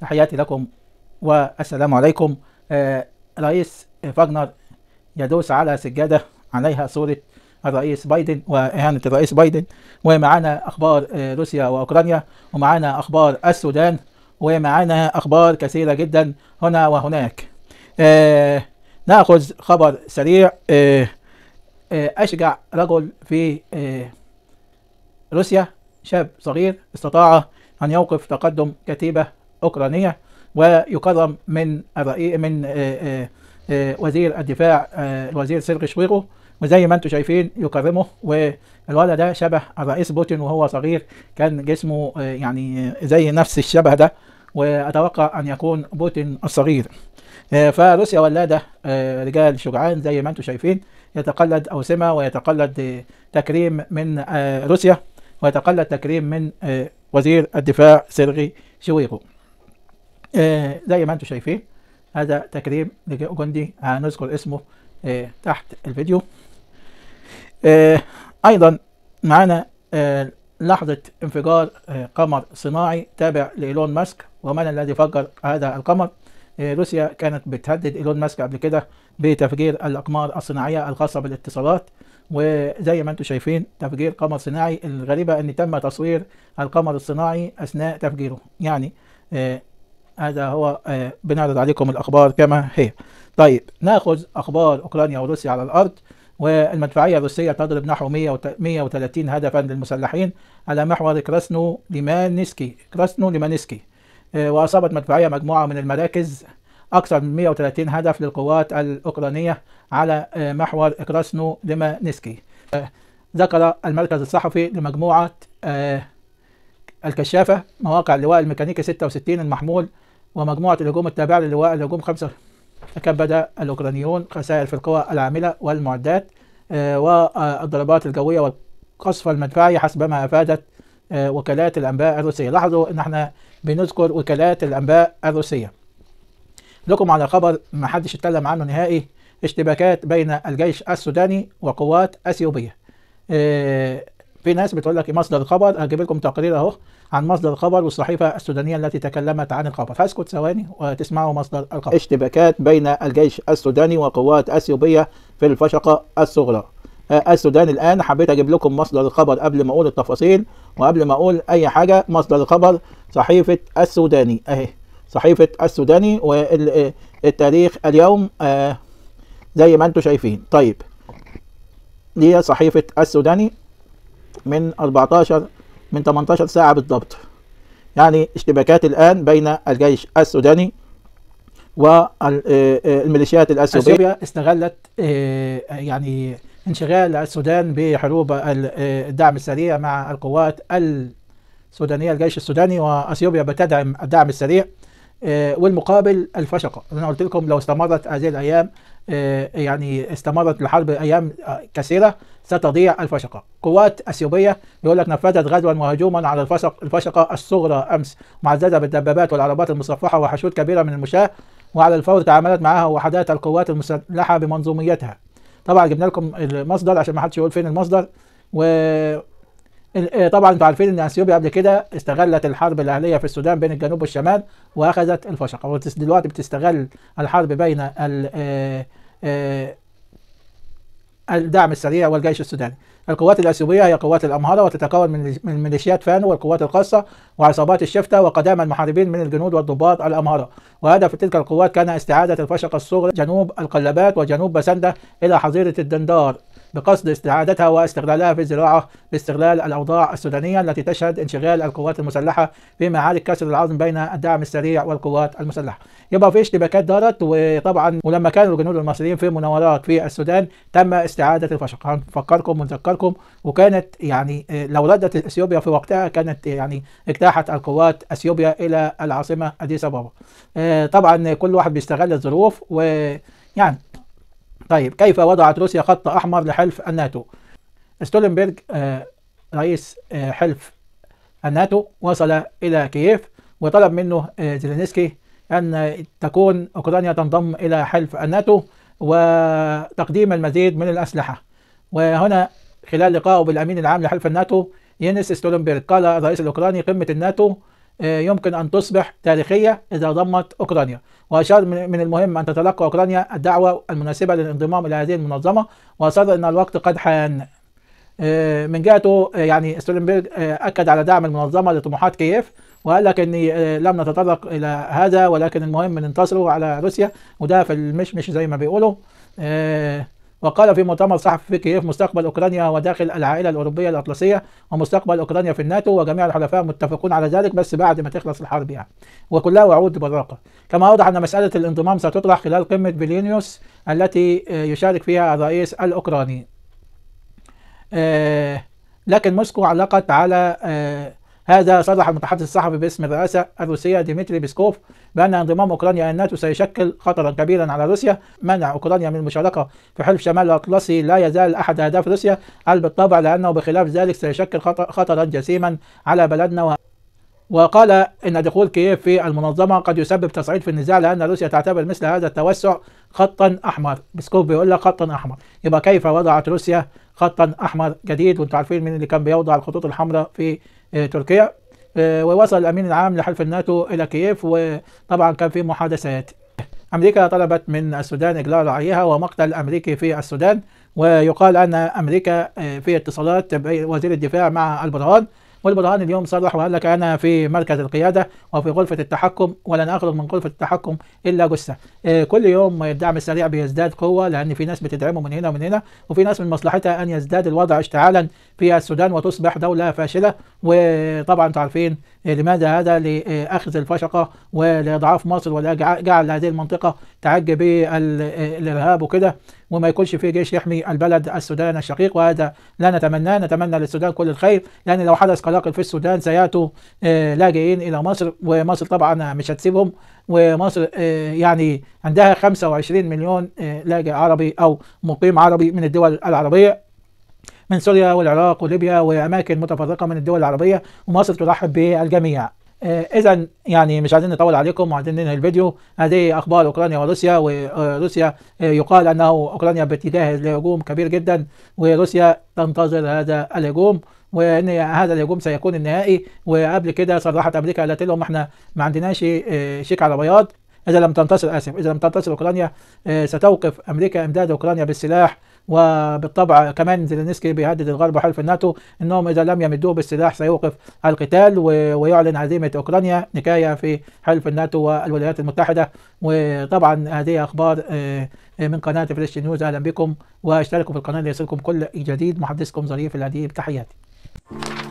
تحياتي لكم والسلام عليكم آه، رئيس فاجنر يدوس على سجادة عليها صورة الرئيس بايدن وإهانة الرئيس بايدن ومعانا أخبار آه، روسيا وأوكرانيا ومعانا أخبار السودان ومعانا أخبار كثيرة جدا هنا وهناك آه، ناخذ خبر سريع أشجع رجل في روسيا شاب صغير استطاع أن يوقف تقدم كتيبة أوكرانية ويكرم من الرئي من آه، آه، آه، وزير الدفاع الوزير سيرغي شويغو وزي ما انتم شايفين يكرمه والولد ده شبه الرئيس بوتين وهو صغير كان جسمه يعني زي نفس الشبه ده واتوقع ان يكون بوتين الصغير فروسيا ولاده رجال شجعان زي ما انتم شايفين يتقلد اوسمه ويتقلد تكريم من روسيا ويتقلد تكريم من وزير الدفاع سيرغي شويغو آه، زي ما انتم شايفين هذا تكريم لجندي هنذكر اسمه آه، تحت الفيديو آه، ايضا معانا لحظة انفجار قمر صناعي تابع لإيلون ماسك ومن الذي فجر هذا القمر روسيا كانت بتهدد إيلون ماسك قبل كده بتفجير الأقمار الصناعية الخاصة بالاتصالات وزي ما انتم شايفين تفجير قمر صناعي الغريبة ان تم تصوير القمر الصناعي اثناء تفجيره يعني هذا هو آه، بنعرض عليكم الأخبار كما هي طيب ناخذ أخبار أوكرانيا وروسيا على الأرض والمدفعية الروسية تضرب نحو 130 هدفا للمسلحين على محور كراسنو ليمانسكي كراسنو ليمانسكي آه، وأصابت مدفعية مجموعة من المراكز أكثر من 130 هدف للقوات الأوكرانية على آه، محور كراسنو ليمانسكي ذكر المركز الصحفي لمجموعة الكشافة مواقع اللواء الميكانيكي 66 المحمول ومجموعة الهجوم التابعة للواء الهجوم خمسة تكبد الأوكرانيون خسائر في القوى العاملة والمعدات آه، والضربات الجوية والقصف المدفعي حسب ما أفادت آه، وكالات الأنباء الروسية لاحظوا إن احنا بنذكر وكالات الأنباء الروسية لكم على خبر ما حدش اتكلم عنه نهائي اشتباكات بين الجيش السوداني وقوات أثيوبية آه، في ناس بتقول لك إيه مصدر الخبر هجيب لكم تقرير اهو عن مصدر الخبر والصحيفه السودانيه التي تكلمت عن الخبر فاسكت ثواني وتسمعوا مصدر الخبر اشتباكات بين الجيش السوداني وقوات اثيوبيه في الفشقه الصغرى آه، السودان الان حبيت اجيب لكم مصدر الخبر قبل ما اقول التفاصيل وقبل ما اقول اي حاجه مصدر الخبر صحيفه السوداني اهي صحيفه السوداني والتاريخ آه، اليوم آه، زي ما انتم شايفين طيب دي صحيفه السوداني من 14 من 18 ساعة بالضبط يعني اشتباكات الآن بين الجيش السوداني والميليشيات آه، آه، الاثيوبيه استغلت آه، يعني انشغال السودان بحروب الدعم السريع مع القوات السودانيه الجيش السوداني واثيوبيا بتدعم الدعم السريع آه، والمقابل الفشقه انا قلت لكم لو استمرت هذه الايام آه، يعني استمرت الحرب ايام آه، كثيره ستضيع الفشقه قوات اثيوبيه يقول لك نفذت غزوا وهجوما على الفشق الفشقه الصغرى امس معززه بالدبابات والعربات المصفحه وحشود كبيره من المشاه وعلى الفور تعاملت معها وحدات القوات المسلحه بمنظوميتها طبعا جبنا لكم المصدر عشان ما حدش يقول فين المصدر و إيه، طبعا انتوا عارفين ان اثيوبيا قبل كده استغلت الحرب الاهليه في السودان بين الجنوب والشمال واخذت الفشقه ودلوقتي بتستغل الحرب بين ال إيه، إيه، الدعم السريع والجيش السوداني القوات الاثيوبيه هي قوات الامهره وتتكون من ميليشيات فانو والقوات الخاصه وعصابات الشفته وقدام المحاربين من الجنود والضباط الامهره وهدف تلك القوات كان استعاده الفشقه الصغرى جنوب القلابات وجنوب بسنده الى حظيره الدندار بقصد استعادتها واستغلالها في الزراعة لاستغلال الأوضاع السودانية التي تشهد انشغال القوات المسلحة في معارك كسر العظم بين الدعم السريع والقوات المسلحة يبقى في اشتباكات دارت وطبعا ولما كانوا الجنود المصريين في مناورات في السودان تم استعادة الفشق هنفكركم ونذكركم وكانت يعني لو ردت اثيوبيا في وقتها كانت يعني اجتاحت القوات اثيوبيا الى العاصمه اديس ابابا. طبعا كل واحد بيستغل الظروف ويعني طيب كيف وضعت روسيا خط أحمر لحلف الناتو؟ ستولنبرج آه، رئيس آه، حلف الناتو وصل إلى كييف وطلب منه آه، زيلينسكي أن تكون أوكرانيا تنضم إلى حلف الناتو وتقديم المزيد من الأسلحة وهنا خلال لقائه بالأمين العام لحلف الناتو ينس ستولنبرج قال الرئيس الأوكراني قمة الناتو آه، يمكن أن تصبح تاريخية إذا ضمت أوكرانيا وأشار من المهم أن تتلقى أوكرانيا الدعوة المناسبة للانضمام إلى هذه المنظمة وأصر أن الوقت قد حان آه، من جهته آه، يعني ستولنبرغ أكد على دعم المنظمة لطموحات كييف وقال لك ان لم نتطرق الى هذا ولكن المهم ننتصروا على روسيا وده في المشمش زي ما بيقولوا وقال في مؤتمر صحفي في كييف مستقبل أوكرانيا وداخل العائلة الأوروبية الأطلسية ومستقبل أوكرانيا في الناتو وجميع الحلفاء متفقون على ذلك بس بعد ما تخلص الحرب يعني وكلها وعود براقة كما أوضح أن مسألة الانضمام ستطرح خلال قمة فيلينيوس التي آه، يشارك فيها الرئيس الأوكراني آه، لكن موسكو علقت على آه، هذا صرح المتحدث الصحفي باسم الرئاسة الروسية ديمتري بيسكوف بأن انضمام أوكرانيا إلى الناتو سيشكل خطرا كبيرا على روسيا منع أوكرانيا من المشاركة في حلف شمال الأطلسي لا يزال أحد أهداف روسيا قال بالطبع لأنه بخلاف ذلك سيشكل خطرا جسيما على بلدنا و... وقال إن دخول كييف في المنظمة قد يسبب تصعيد في النزاع لأن روسيا تعتبر مثل هذا التوسع خطا أحمر بيسكوف بيقول لك خطا أحمر يبقى كيف وضعت روسيا خطا أحمر جديد وانتم عارفين مين اللي كان بيوضع الخطوط الحمراء في آه، تركيا آه، ووصل الامين العام لحلف الناتو الى كييف وطبعا كان في محادثات امريكا طلبت من السودان اجلاء رعيها ومقتل امريكي في السودان ويقال ان امريكا آه، في اتصالات وزير الدفاع مع البرهان والبرهان اليوم صرح وقال لك انا في مركز القياده وفي غرفه التحكم ولن اخرج من غرفه التحكم الا جثه آه، كل يوم الدعم السريع بيزداد قوه لان في ناس بتدعمه من هنا ومن هنا وفي ناس من مصلحتها ان يزداد الوضع اشتعالا في السودان وتصبح دوله فاشله وطبعا تعرفين إيه، لماذا هذا لأخذ الفشقة ولإضعاف مصر ولجعل هذه المنطقة تعج بالإرهاب وكده وما يكونش في جيش يحمي البلد السودان الشقيق وهذا لا نتمناه نتمنى للسودان كل الخير لأن لو حدث قلاقل في السودان سيأتوا إيه، لاجئين إلى مصر ومصر طبعا مش هتسيبهم ومصر إيه، يعني عندها 25 مليون لاجئ عربي أو مقيم عربي من الدول العربية من سوريا والعراق وليبيا وأماكن متفرقة من الدول العربية ومصر ترحب بالجميع آه، اذا يعني مش عايزين نطول عليكم وعايزين ننهي الفيديو هذه اخبار اوكرانيا وروسيا وروسيا آه، يقال انه اوكرانيا بتجهز لهجوم كبير جدا وروسيا تنتظر هذا الهجوم وان هذا الهجوم سيكون النهائي وقبل كده صرحت امريكا قالت لهم احنا ما عندناش آه، شيك على بياض اذا لم تنتصر اسف اذا لم تنتصر اوكرانيا ستوقف امريكا امداد اوكرانيا بالسلاح وبالطبع كمان زيلينسكي بيهدد الغرب وحلف الناتو انهم اذا لم يمدوه بالسلاح سيوقف القتال ويعلن هزيمه اوكرانيا نكايه في حلف الناتو والولايات المتحده وطبعا هذه اخبار آه، من قناه فريش نيوز اهلا بكم واشتركوا في القناه ليصلكم كل جديد محدثكم ظريف الاديب تحياتي.